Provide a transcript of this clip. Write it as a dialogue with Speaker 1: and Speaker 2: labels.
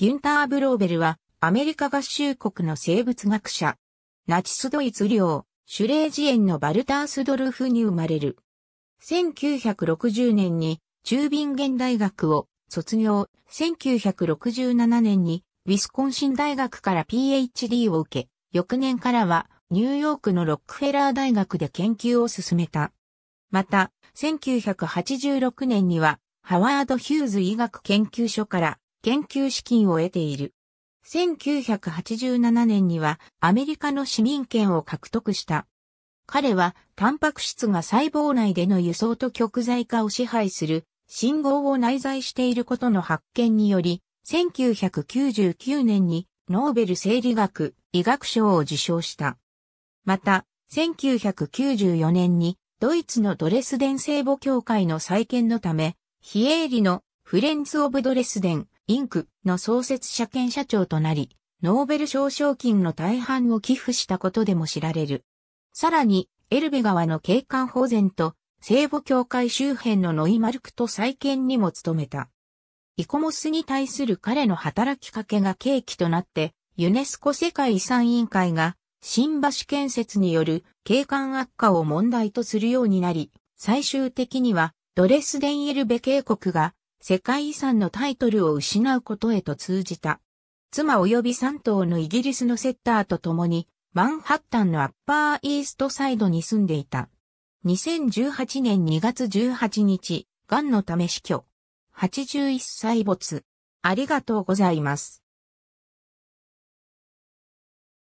Speaker 1: ギュ
Speaker 2: ンター・ブローベルは、アメリカ合衆国の生物学者。ナチスドイツ領、シュレージエンのバルタースドルフに生まれる。1960年に、中ゲン大学を卒業。1967年に、ウィスコンシン大学から PhD を受け、翌年からは、ニューヨークのロックフェラー大学で研究を進めた。また、1986年には、ハワード・ヒューズ医学研究所から研究資金を得ている。1987年にはアメリカの市民権を獲得した。彼はタンパク質が細胞内での輸送と極在化を支配する信号を内在していることの発見により、1999年にノーベル生理学医学賞を受賞した。また、1994年にドイツのドレスデン聖母教会の再建のため、非営利のフレンズ・オブ・ドレスデンインクの創設者兼社長となり、ノーベル賞賞金の大半を寄付したことでも知られる。さらに、エルベ川の景観保全と、聖母教会周辺のノイマルクと再建にも努めた。イコモスに対する彼の働きかけが契機となって、ユネスコ世界遺産委員会が、新橋建設による景観悪化を問題とするようになり、最終的にはドレスデンエルベ渓谷が世界遺産のタイトルを失うことへと通じた。妻及び3頭のイギリスのセッターと共に、マンハッタンのアッパーイーストサイドに住んでいた。2018年2月18日、癌のため死去。81歳没。ありがとうございま
Speaker 1: す。